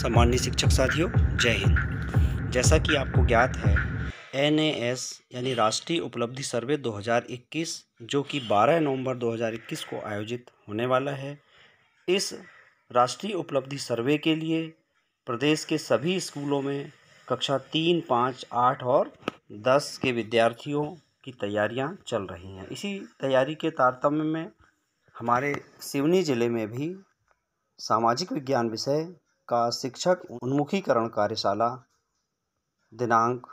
सामान्य शिक्षक साथियों जय हिंद जैसा कि आपको ज्ञात है एन यानी राष्ट्रीय उपलब्धि सर्वे 2021 जो कि 12 नवंबर 2021 को आयोजित होने वाला है इस राष्ट्रीय उपलब्धि सर्वे के लिए प्रदेश के सभी स्कूलों में कक्षा तीन पाँच आठ और दस के विद्यार्थियों की तैयारियां चल रही हैं इसी तैयारी के तारतम्य में हमारे सिवनी ज़िले में भी सामाजिक विज्ञान विषय का शिक्षक उन्मुखीकरण कार्यशाला दिनांक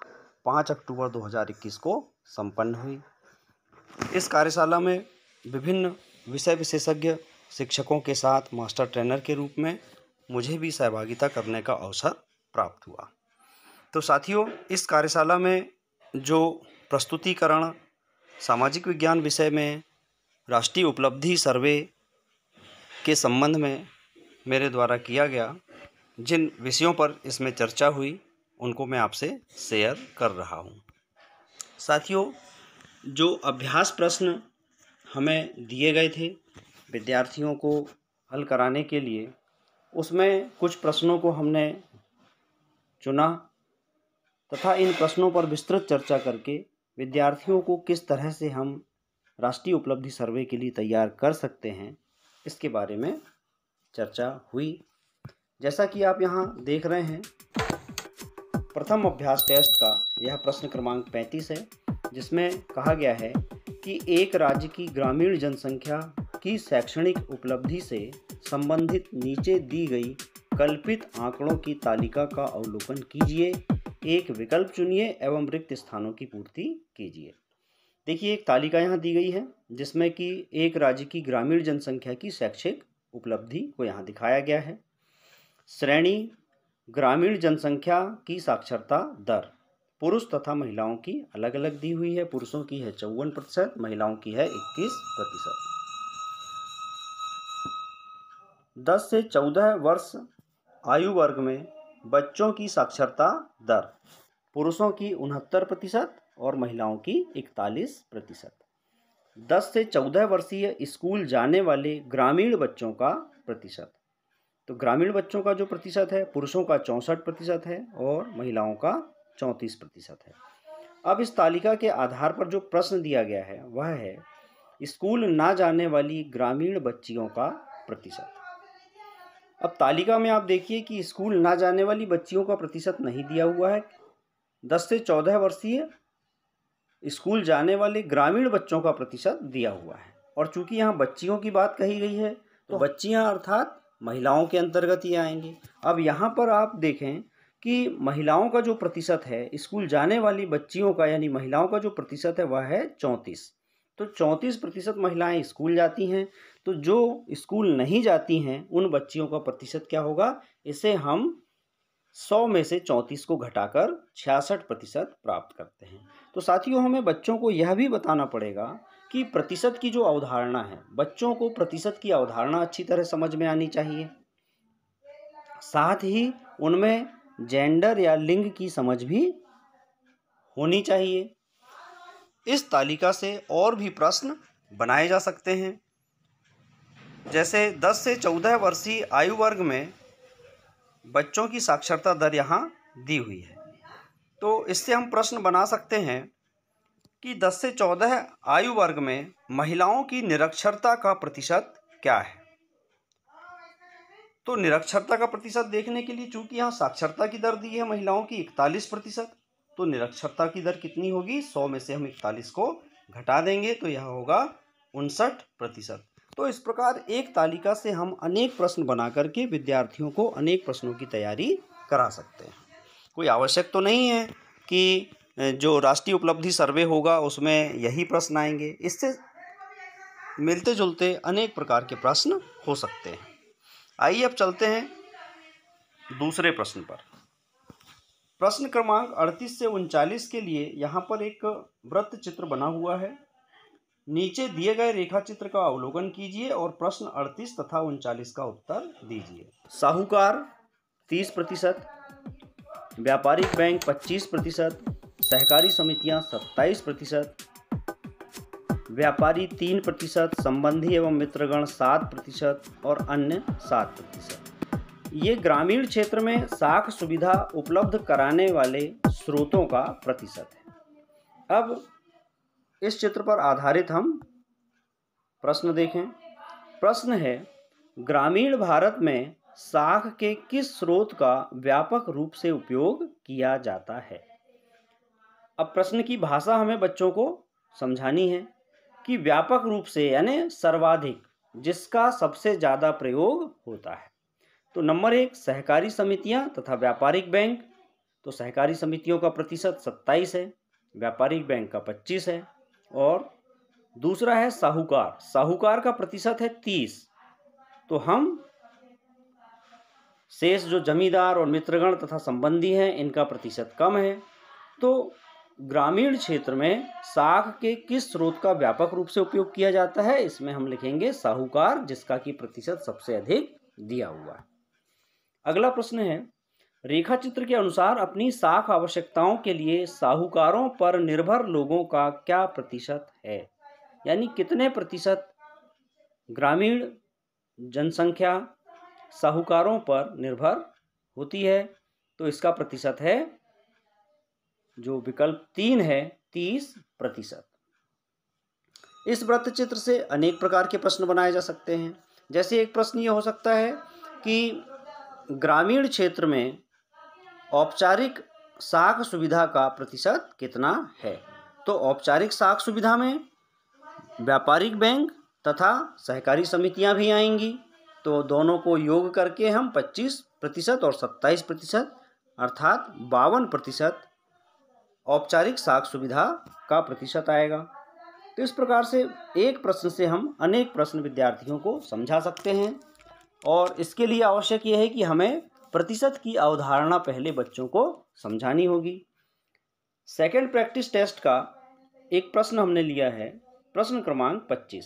पाँच अक्टूबर दो हज़ार इक्कीस को संपन्न हुई इस कार्यशाला में विभिन्न विषय विशेषज्ञ शिक्षकों के साथ मास्टर ट्रेनर के रूप में मुझे भी सहभागिता करने का अवसर प्राप्त हुआ तो साथियों इस कार्यशाला में जो प्रस्तुतिकरण सामाजिक विज्ञान विषय में राष्ट्रीय उपलब्धि सर्वे के संबंध में मेरे द्वारा किया गया जिन विषयों पर इसमें चर्चा हुई उनको मैं आपसे शेयर कर रहा हूँ साथियों जो अभ्यास प्रश्न हमें दिए गए थे विद्यार्थियों को हल कराने के लिए उसमें कुछ प्रश्नों को हमने चुना तथा इन प्रश्नों पर विस्तृत चर्चा करके विद्यार्थियों को किस तरह से हम राष्ट्रीय उपलब्धि सर्वे के लिए तैयार कर सकते हैं इसके बारे में चर्चा हुई जैसा कि आप यहाँ देख रहे हैं प्रथम अभ्यास टेस्ट का यह प्रश्न क्रमांक 35 है जिसमें कहा गया है कि एक राज्य की ग्रामीण जनसंख्या की शैक्षणिक उपलब्धि से संबंधित नीचे दी गई कल्पित आंकड़ों की तालिका का अवलोकन कीजिए एक विकल्प चुनिए एवं रिक्त स्थानों की पूर्ति कीजिए देखिए एक तालिका यहाँ दी गई है जिसमें कि एक राज्य की ग्रामीण जनसंख्या की शैक्षिक उपलब्धि को यहाँ दिखाया गया है श्रेणी ग्रामीण जनसंख्या की साक्षरता दर पुरुष तथा महिलाओं की अलग अलग दी हुई है पुरुषों की है चौवन प्रतिशत महिलाओं की है इक्कीस प्रतिशत दस से चौदह वर्ष आयु वर्ग में बच्चों की साक्षरता दर पुरुषों की उनहत्तर प्रतिशत और महिलाओं की इकतालीस प्रतिशत दस से चौदह वर्षीय स्कूल जाने वाले ग्रामीण बच्चों का प्रतिशत तो ग्रामीण बच्चों का जो प्रतिशत है पुरुषों का चौंसठ प्रतिशत है और महिलाओं का चौंतीस प्रतिशत है अब इस तालिका के आधार पर जो प्रश्न दिया गया है वह है स्कूल ना जाने वाली ग्रामीण बच्चियों का प्रतिशत अब तालिका में आप देखिए कि स्कूल ना जाने वाली बच्चियों का प्रतिशत नहीं दिया हुआ है दस से चौदह वर्षीय स्कूल जाने वाले ग्रामीण बच्चों का प्रतिशत दिया हुआ है और चूंकि यहाँ बच्चियों की बात कही गई है तो, तो बच्चियाँ अर्थात महिलाओं के अंतर्गत ही आएंगे अब यहाँ पर आप देखें कि महिलाओं का जो प्रतिशत है स्कूल जाने वाली बच्चियों का यानी महिलाओं का जो प्रतिशत है वह है चौंतीस तो चौंतीस प्रतिशत महिलाएँ स्कूल जाती हैं तो जो स्कूल नहीं जाती हैं उन बच्चियों का प्रतिशत क्या होगा इसे हम सौ में से चौंतीस को घटाकर छियासठ प्रतिशत प्राप्त करते हैं तो साथियों हमें बच्चों को यह भी बताना पड़ेगा कि प्रतिशत की जो अवधारणा है बच्चों को प्रतिशत की अवधारणा अच्छी तरह समझ में आनी चाहिए साथ ही उनमें जेंडर या लिंग की समझ भी होनी चाहिए इस तालिका से और भी प्रश्न बनाए जा सकते हैं जैसे 10 से 14 वर्षीय आयु वर्ग में बच्चों की साक्षरता दर यहाँ दी हुई है तो इससे हम प्रश्न बना सकते हैं कि 10 से 14 आयु वर्ग में महिलाओं की निरक्षरता का प्रतिशत क्या है तो निरक्षरता का प्रतिशत देखने के लिए चूंकि यहाँ साक्षरता की दर दी है महिलाओं की इकतालीस प्रतिशत तो निरक्षरता की दर कितनी होगी सौ में से हम इकतालीस को घटा देंगे तो यह होगा उनसठ प्रतिशत तो इस प्रकार एक तालिका से हम अनेक प्रश्न बना करके विद्यार्थियों को अनेक प्रश्नों की तैयारी करा सकते हैं कोई आवश्यक तो नहीं है कि जो राष्ट्रीय उपलब्धि सर्वे होगा उसमें यही प्रश्न आएंगे इससे मिलते जुलते अनेक प्रकार के प्रश्न हो सकते हैं आइए अब चलते हैं दूसरे प्रश्न पर प्रश्न क्रमांक अड़तीस से उनचालीस के लिए यहाँ पर एक वृत्त चित्र बना हुआ है नीचे दिए गए रेखा चित्र का अवलोकन कीजिए और प्रश्न अड़तीस तथा उनचालीस का उत्तर दीजिए साहूकार तीस प्रतिशत व्यापारिक बैंक पच्चीस प्रतिशत सहकारी समितियां 27 प्रतिशत व्यापारी तीन प्रतिशत संबंधी एवं मित्रगण सात प्रतिशत और अन्य सात प्रतिशत ये ग्रामीण क्षेत्र में साख सुविधा उपलब्ध कराने वाले स्रोतों का प्रतिशत है अब इस चित्र पर आधारित हम प्रश्न देखें प्रश्न है ग्रामीण भारत में साख के किस स्रोत का व्यापक रूप से उपयोग किया जाता है अब प्रश्न की भाषा हमें बच्चों को समझानी है कि व्यापक रूप से यानी सर्वाधिक जिसका सबसे ज़्यादा प्रयोग होता है तो नंबर एक सहकारी समितियां तथा व्यापारिक बैंक तो सहकारी समितियों का प्रतिशत सत्ताईस है व्यापारिक बैंक का पच्चीस है और दूसरा है साहूकार साहूकार का प्रतिशत है तीस तो हम शेष जो जमींदार और मित्रगण तथा संबंधी हैं इनका प्रतिशत कम है तो ग्रामीण क्षेत्र में साख के किस स्रोत का व्यापक रूप से उपयोग किया जाता है इसमें हम लिखेंगे साहूकार जिसका कि प्रतिशत सबसे अधिक दिया हुआ है अगला प्रश्न है रेखा चित्र के अनुसार अपनी साख आवश्यकताओं के लिए साहूकारों पर निर्भर लोगों का क्या प्रतिशत है यानी कितने प्रतिशत ग्रामीण जनसंख्या साहूकारों पर निर्भर होती है तो इसका प्रतिशत है जो विकल्प तीन है तीस प्रतिशत इस वृत्त चित्र से अनेक प्रकार के प्रश्न बनाए जा सकते हैं जैसे एक प्रश्न ये हो सकता है कि ग्रामीण क्षेत्र में औपचारिक साख सुविधा का प्रतिशत कितना है तो औपचारिक साख सुविधा में व्यापारिक बैंक तथा सहकारी समितियां भी आएंगी तो दोनों को योग करके हम 25 प्रतिशत और 27 प्रतिशत अर्थात बावन प्रतिशत औपचारिक साख सुविधा का प्रतिशत आएगा तो इस प्रकार से एक प्रश्न से हम अनेक प्रश्न विद्यार्थियों को समझा सकते हैं और इसके लिए आवश्यक यह है कि हमें प्रतिशत की अवधारणा पहले बच्चों को समझानी होगी सेकेंड प्रैक्टिस टेस्ट का एक प्रश्न हमने लिया है प्रश्न क्रमांक 25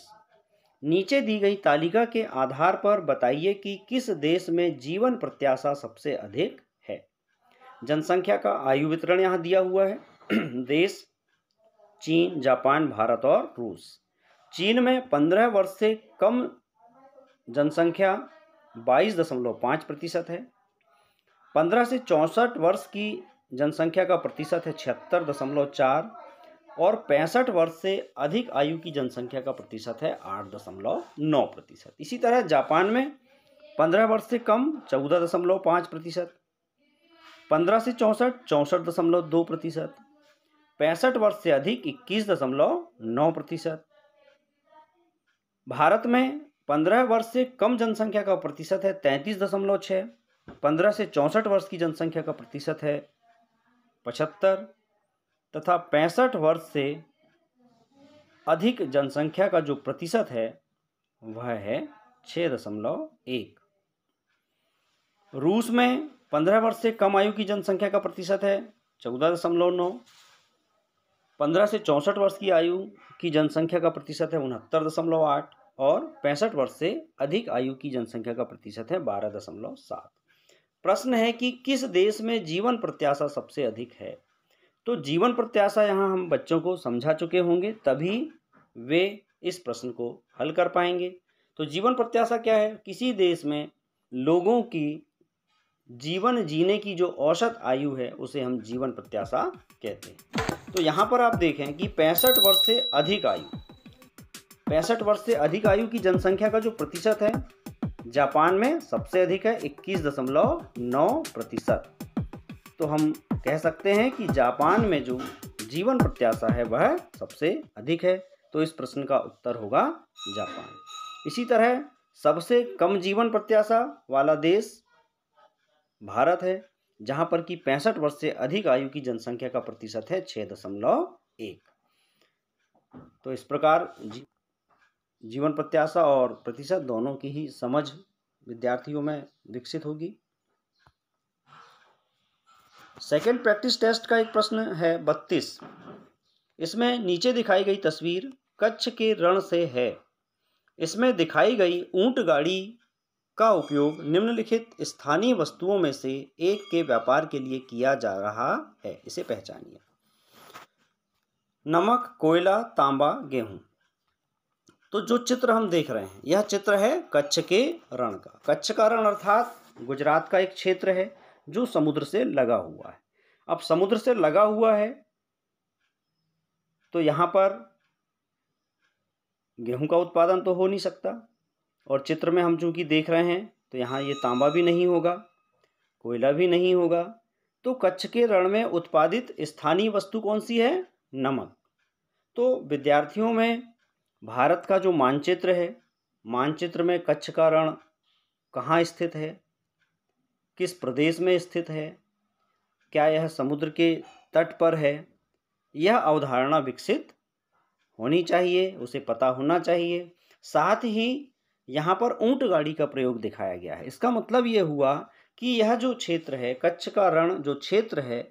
नीचे दी गई तालिका के आधार पर बताइए कि किस देश में जीवन प्रत्याशा सबसे अधिक जनसंख्या का आयु वितरण यहाँ दिया हुआ है देश चीन जापान भारत और रूस चीन में पंद्रह वर्ष से कम जनसंख्या बाईस दशमलव पाँच प्रतिशत है पंद्रह से चौंसठ वर्ष की जनसंख्या का प्रतिशत है छिहत्तर दशमलव चार और पैंसठ वर्ष से अधिक आयु की जनसंख्या का प्रतिशत है आठ दशमलव नौ प्रतिशत इसी तरह जापान में पंद्रह वर्ष से कम चौदह दशमलव पाँच प्रतिशत पंद्रह से चौंसठ चौंसठ दशमलव दो प्रतिशत पैंसठ वर्ष से अधिक इक्कीस दशमलव नौ प्रतिशत भारत में पंद्रह वर्ष से कम जनसंख्या का प्रतिशत है तैंतीस दशमलव छः पंद्रह से चौंसठ वर्ष की जनसंख्या का प्रतिशत है पचहत्तर तथा पैंसठ वर्ष से अधिक जनसंख्या का जो प्रतिशत है वह है छः दशमलव एक रूस में पंद्रह वर्ष से कम आयु की जनसंख्या का प्रतिशत है चौदह दशमलव नौ पंद्रह से चौंसठ वर्ष की आयु की जनसंख्या का प्रतिशत है उनहत्तर दशमलव आठ और पैंसठ वर्ष से अधिक आयु की जनसंख्या का प्रतिशत है बारह दशमलव सात प्रश्न है कि किस देश में जीवन प्रत्याशा सबसे अधिक है तो जीवन प्रत्याशा यहाँ हम बच्चों को समझा चुके होंगे तभी वे इस प्रश्न को हल कर पाएंगे तो जीवन प्रत्याशा क्या है किसी देश में लोगों की जीवन जीने की जो औसत आयु है उसे हम जीवन प्रत्याशा कहते हैं तो यहाँ पर आप देखें कि पैंसठ वर्ष से अधिक आयु पैंसठ वर्ष से अधिक आयु की जनसंख्या का जो प्रतिशत है जापान में सबसे अधिक है इक्कीस दशमलव नौ प्रतिशत तो हम कह सकते हैं कि जापान में जो जीवन प्रत्याशा है वह सबसे अधिक है तो इस प्रश्न का उत्तर होगा जापान इसी तरह सबसे कम जीवन प्रत्याशा वाला देश भारत है जहां पर कि पैंसठ वर्ष से अधिक आयु की जनसंख्या का प्रतिशत है छः दशमलव एक तो इस प्रकार जी, जीवन प्रत्याशा और प्रतिशत दोनों की ही समझ विद्यार्थियों में विकसित होगी सेकेंड प्रैक्टिस टेस्ट का एक प्रश्न है बत्तीस इसमें नीचे दिखाई गई तस्वीर कच्छ के रण से है इसमें दिखाई गई ऊंट गाड़ी का उपयोग निम्नलिखित स्थानीय वस्तुओं में से एक के व्यापार के लिए किया जा रहा है इसे पहचानिए नमक कोयला तांबा गेहूं तो जो चित्र हम देख रहे हैं यह चित्र है कच्छ के रण का कच्छ का रण अर्थात गुजरात का एक क्षेत्र है जो समुद्र से लगा हुआ है अब समुद्र से लगा हुआ है तो यहां पर गेहूं का उत्पादन तो हो नहीं सकता और चित्र में हम चूँकि देख रहे हैं तो यहाँ ये तांबा भी नहीं होगा कोयला भी नहीं होगा तो कच्छ के रण में उत्पादित स्थानीय वस्तु कौन सी है नमक तो विद्यार्थियों में भारत का जो मानचित्र है मानचित्र में कच्छ का रण कहाँ स्थित है किस प्रदेश में स्थित है क्या यह समुद्र के तट पर है यह अवधारणा विकसित होनी चाहिए उसे पता होना चाहिए साथ ही यहाँ पर ऊँट गाड़ी का प्रयोग दिखाया गया है इसका मतलब ये हुआ कि यह जो क्षेत्र है कच्छ का रण जो क्षेत्र है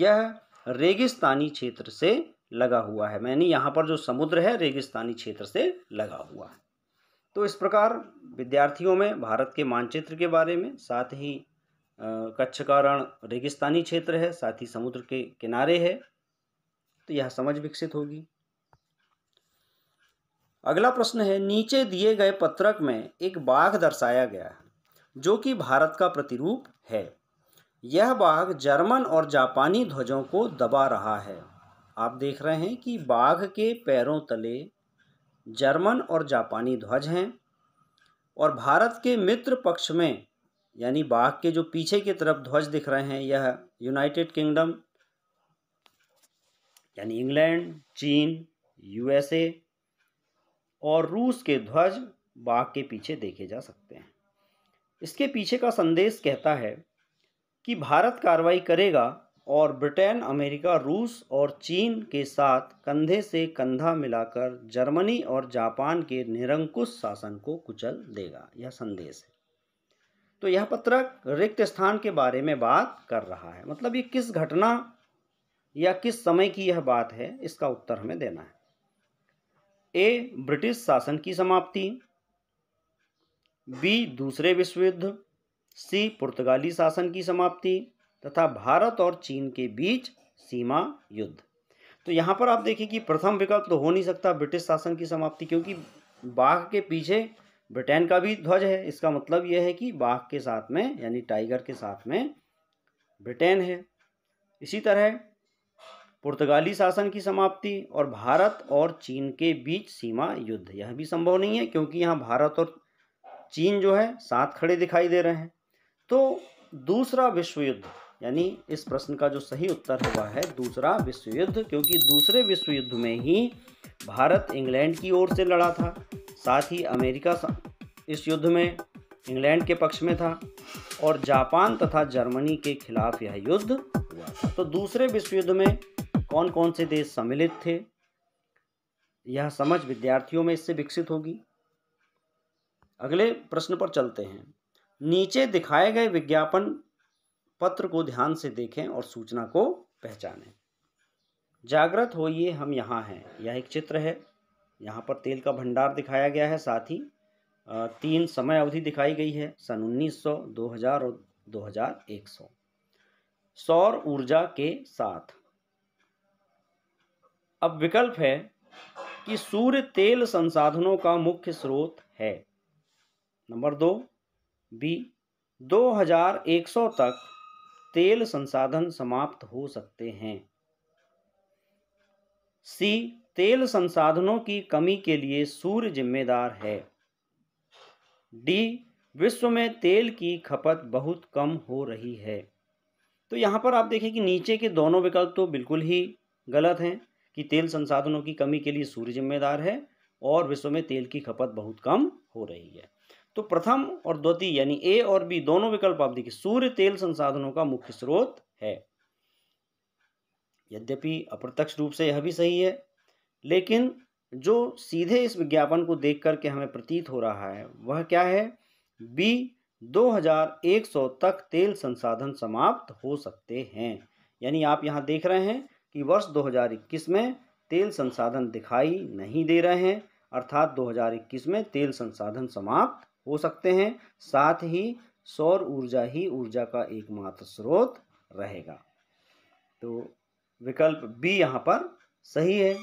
यह रेगिस्तानी क्षेत्र से लगा हुआ है मैंने यहाँ पर जो समुद्र है रेगिस्तानी क्षेत्र से लगा हुआ है तो इस प्रकार विद्यार्थियों में भारत के मानचित्र के बारे में साथ ही कच्छ का रण रेगिस्तानी क्षेत्र है साथ ही समुद्र के किनारे है तो यह समझ विकसित होगी अगला प्रश्न है नीचे दिए गए पत्रक में एक बाघ दर्शाया गया है जो कि भारत का प्रतिरूप है यह बाघ जर्मन और जापानी ध्वजों को दबा रहा है आप देख रहे हैं कि बाघ के पैरों तले जर्मन और जापानी ध्वज हैं और भारत के मित्र पक्ष में यानी बाघ के जो पीछे की तरफ ध्वज दिख रहे हैं यह यूनाइटेड किंगडम यानी इंग्लैंड चीन यूएसए और रूस के ध्वज बाघ के पीछे देखे जा सकते हैं इसके पीछे का संदेश कहता है कि भारत कार्रवाई करेगा और ब्रिटेन अमेरिका रूस और चीन के साथ कंधे से कंधा मिलाकर जर्मनी और जापान के निरंकुश शासन को कुचल देगा यह संदेश है तो यह पत्रक रिक्त स्थान के बारे में बात कर रहा है मतलब ये किस घटना या किस समय की यह बात है इसका उत्तर हमें देना है ए ब्रिटिश शासन की समाप्ति बी दूसरे विश्व युद्ध सी पुर्तगाली शासन की समाप्ति तथा भारत और चीन के बीच सीमा युद्ध तो यहाँ पर आप देखिए कि प्रथम विकल्प तो हो नहीं सकता ब्रिटिश शासन की समाप्ति क्योंकि बाघ के पीछे ब्रिटेन का भी ध्वज है इसका मतलब यह है कि बाघ के साथ में यानी टाइगर के साथ में ब्रिटेन है इसी तरह पुर्तगाली शासन की समाप्ति और भारत और चीन के बीच सीमा युद्ध यह भी संभव नहीं है क्योंकि यहाँ भारत और चीन जो है साथ खड़े दिखाई दे रहे हैं तो दूसरा विश्व युद्ध यानी इस प्रश्न का जो सही उत्तर हुआ है दूसरा विश्व युद्ध क्योंकि दूसरे विश्व युद्ध में ही भारत इंग्लैंड की ओर से लड़ा था साथ ही अमेरिका इस युद्ध में इंग्लैंड के पक्ष में था और जापान तथा जर्मनी के खिलाफ यह युद्ध हुआ था तो दूसरे विश्व युद्ध में कौन कौन से देश सम्मिलित थे यह समझ विद्यार्थियों में इससे विकसित होगी अगले प्रश्न पर चलते हैं नीचे दिखाए गए विज्ञापन पत्र को ध्यान से देखें और सूचना को पहचानें जागृत होइए हम यहाँ हैं यह एक चित्र है यहाँ पर तेल का भंडार दिखाया गया है साथ ही तीन समय अवधि दिखाई गई है सन 1900, 2000 और 2100 सौर ऊर्जा के साथ अब विकल्प है कि सूर्य तेल संसाधनों का मुख्य स्रोत है नंबर दो बी 2100 तक तेल संसाधन समाप्त हो सकते हैं सी तेल संसाधनों की कमी के लिए सूर्य जिम्मेदार है डी विश्व में तेल की खपत बहुत कम हो रही है तो यहाँ पर आप देखें कि नीचे के दोनों विकल्प तो बिल्कुल ही गलत हैं कि तेल संसाधनों की कमी के लिए सूर्य जिम्मेदार है और विश्व में तेल की खपत बहुत कम हो रही है तो प्रथम और द्वितीय यानी ए और बी दोनों विकल्प आप देखिए सूर्य तेल संसाधनों का मुख्य स्रोत है यद्यपि अप्रत्यक्ष रूप से यह भी सही है लेकिन जो सीधे इस विज्ञापन को देख करके हमें प्रतीत हो रहा है वह क्या है बी 2100 तक तेल संसाधन समाप्त हो सकते हैं यानी आप यहाँ देख रहे हैं कि वर्ष 2021 में तेल संसाधन दिखाई नहीं दे रहे हैं अर्थात 2021 में तेल संसाधन समाप्त हो सकते हैं साथ ही सौर ऊर्जा ही ऊर्जा का एकमात्र स्रोत रहेगा तो विकल्प बी यहाँ पर सही है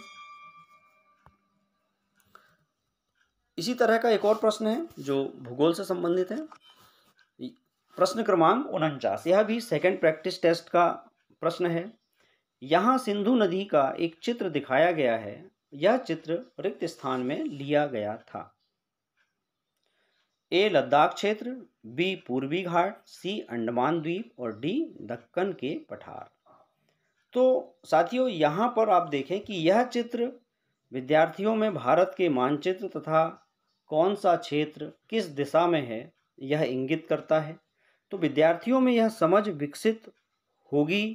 इसी तरह का एक और प्रश्न है जो भूगोल से संबंधित है प्रश्न क्रमांक उनचास यह भी सेकंड प्रैक्टिस टेस्ट का प्रश्न है यहाँ सिंधु नदी का एक चित्र दिखाया गया है यह चित्र रिक्त स्थान में लिया गया था ए लद्दाख क्षेत्र बी पूर्वी घाट सी अंडमान द्वीप और डी दक्कन के पठार तो साथियों यहाँ पर आप देखें कि यह चित्र विद्यार्थियों में भारत के मानचित्र तथा कौन सा क्षेत्र किस दिशा में है यह इंगित करता है तो विद्यार्थियों में यह समझ विकसित होगी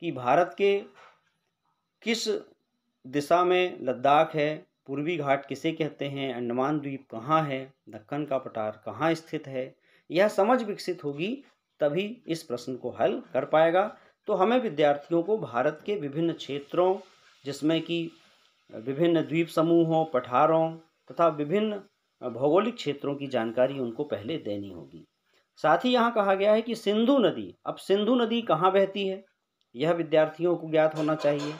कि भारत के किस दिशा में लद्दाख है पूर्वी घाट किसे कहते हैं अंडमान द्वीप कहाँ है दक्कन का पठार कहाँ स्थित है यह समझ विकसित होगी तभी इस प्रश्न को हल कर पाएगा तो हमें विद्यार्थियों को भारत के विभिन्न क्षेत्रों जिसमें कि विभिन्न द्वीप समूहों पठारों तथा विभिन्न भौगोलिक क्षेत्रों की जानकारी उनको पहले देनी होगी साथ ही यहाँ कहा गया है कि सिंधु नदी अब सिंधु नदी कहाँ बहती है यह विद्यार्थियों को ज्ञात होना चाहिए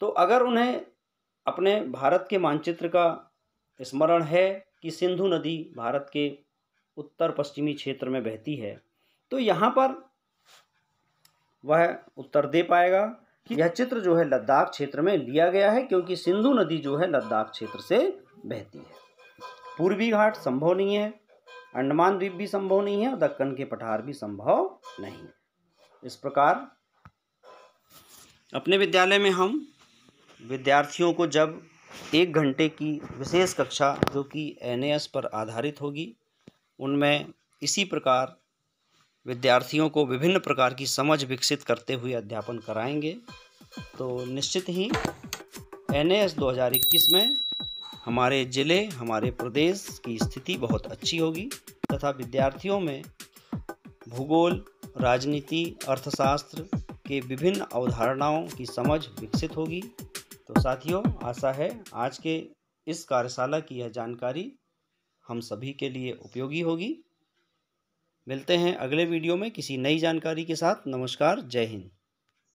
तो अगर उन्हें अपने भारत के मानचित्र का स्मरण है कि सिंधु नदी भारत के उत्तर पश्चिमी क्षेत्र में बहती है तो यहाँ पर वह उत्तर दे पाएगा कि यह चित्र जो है लद्दाख क्षेत्र में लिया गया है क्योंकि सिंधु नदी जो है लद्दाख क्षेत्र से बहती है पूर्वी घाट संभव नहीं है अंडमान द्वीप भी संभव नहीं है और दक्कन के पठार भी संभव नहीं है इस प्रकार अपने विद्यालय में हम विद्यार्थियों को जब एक घंटे की विशेष कक्षा जो कि एन पर आधारित होगी उनमें इसी प्रकार विद्यार्थियों को विभिन्न प्रकार की समझ विकसित करते हुए अध्यापन कराएंगे तो निश्चित ही एन 2021 में हमारे ज़िले हमारे प्रदेश की स्थिति बहुत अच्छी होगी तथा विद्यार्थियों में भूगोल राजनीति अर्थशास्त्र के विभिन्न अवधारणाओं की समझ विकसित होगी तो साथियों आशा है आज के इस कार्यशाला की यह जानकारी हम सभी के लिए उपयोगी होगी मिलते हैं अगले वीडियो में किसी नई जानकारी के साथ नमस्कार जय हिंद